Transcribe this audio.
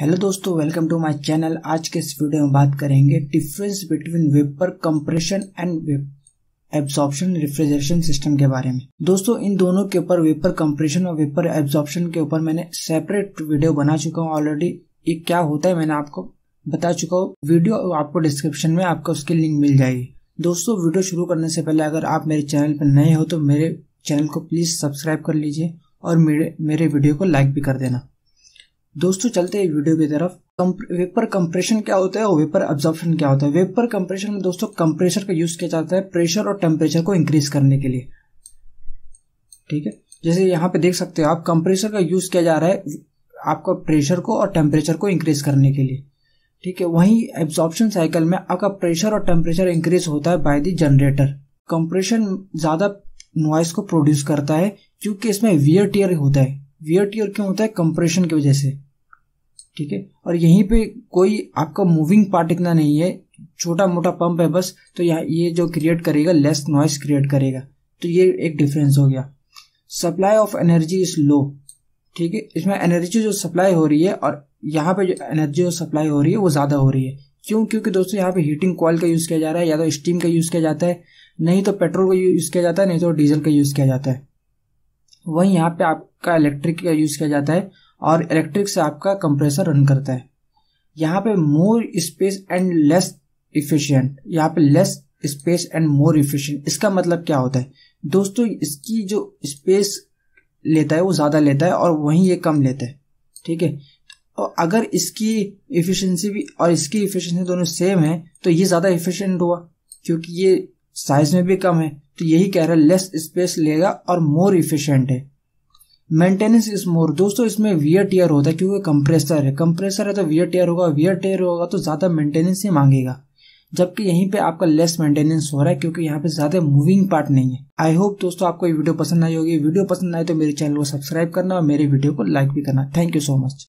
hello दोस्तों welcome to my channel आज के इस वीडियो में बात करेंगे difference between vapour compression and absorption refrigeration system के बारे में दोस्तों इन दोनों के ऊपर वेपर कंप्रेशन और वेपर एब्जॉर्प्शन के ऊपर मैंने सेपरेट वीडियो बना चुका हूँ ऑलरेडी ये क्या होता है मैंने आपको बता चुका हूँ वीडियो आपको डिस्क्रिप्शन में आपको उसकी लिंक मिल जाएगी दोस्तों वीडियो शुरू करने से पहले अगर आप मेरे चैनल पर नए हो तो मेरे चैनल को प्लीज सब्सक्राइब कर लीजिए और मेरे मेरे वीडियो को लाइक भी कर देना दोस्तों चलते हैं वीडियो की तरफ वेपर कंप्रेशन क्या होता है और वेपर एब्जॉर्प्शन क्या होता है वेपर कंप्रेशन में दोस्तों कंप्रेशर का यूज किया जाता है प्रेशर और टेम्परेचर को इंक्रीज करने के लिए ठीक है जैसे यहाँ पे देख सकते हो आप कंप्रेशर का यूज किया जा रहा है आपका प्रेशर को और टेम्परेचर को इंक्रीज करने के लिए ठीक है वहीं एब्जॉर्प्शन साइकिल में आपका प्रेशर और टेम्परेचर इंक्रीज होता है बाय द जनरेटर कंप्रेशन ज्यादा नॉइस को प्रोड्यूस करता है क्योंकि इसमें वियर टीयर होता है वियर टीयर क्यों होता है कंप्रेशन की वजह से ठीक है और यहीं पे कोई आपका मूविंग पार्ट इतना नहीं है छोटा मोटा पंप है बस तो यहाँ ये जो क्रिएट करेगा लेस नॉइस क्रिएट करेगा तो ये एक डिफरेंस हो गया supply of energy is low ठीक है इसमें एनर्जी जो सप्लाई हो रही है और यहाँ पे जो एनर्जी जो सप्लाई हो रही है वो ज़्यादा हो रही है क्यों क्योंकि दोस्तों यहाँ पे हीटिंग कॉल का यूज़ किया जा रहा है या तो स्टीम का यूज़ किया जाता है नहीं तो पेट्रोल का यूज़ किया जाता है नहीं तो डीजल का यूज़ किया जाता है वहीं यहाँ पे आपका इलेक्ट्रिक का यूज़ किया जाता है और इलेक्ट्रिक से आपका कंप्रेसर रन करता है यहाँ पे more space and less efficient यहाँ पे less space and more efficient इसका मतलब क्या होता है दोस्तों इसकी जो स्पेस लेता है वो ज़्यादा लेता है और वहीं ये कम लेता है ठीक है और तो अगर इसकी इफिशियंसी भी और इसकी इफिशियंसी दोनों सेम है तो ये ज़्यादा इफिशियंट हुआ क्योंकि ये साइज में भी कम है तो यही कह रहा है लेस स्पेस लेगा और मोर इफिशियंट है मेंटेनेंस इज मोर दोस्तों इसमें वियर टीयर होता है क्योंकि कंप्रेसर है कंप्रेसर है तो वियर टीयर होगा वियर टीयर होगा तो ज़्यादा मेंटेनेंस ही मांगेगा जबकि यहीं पे आपका लेस मेंटेनेंस हो रहा है क्योंकि यहाँ पे ज़्यादा मूविंग पार्ट नहीं है आई होप दोस्तों आपको ये वीडियो पसंद आई होगी वीडियो पसंद आए तो मेरे चैनल को सब्सक्राइब करना और मेरे वीडियो को लाइक भी करना थैंक यू सो मच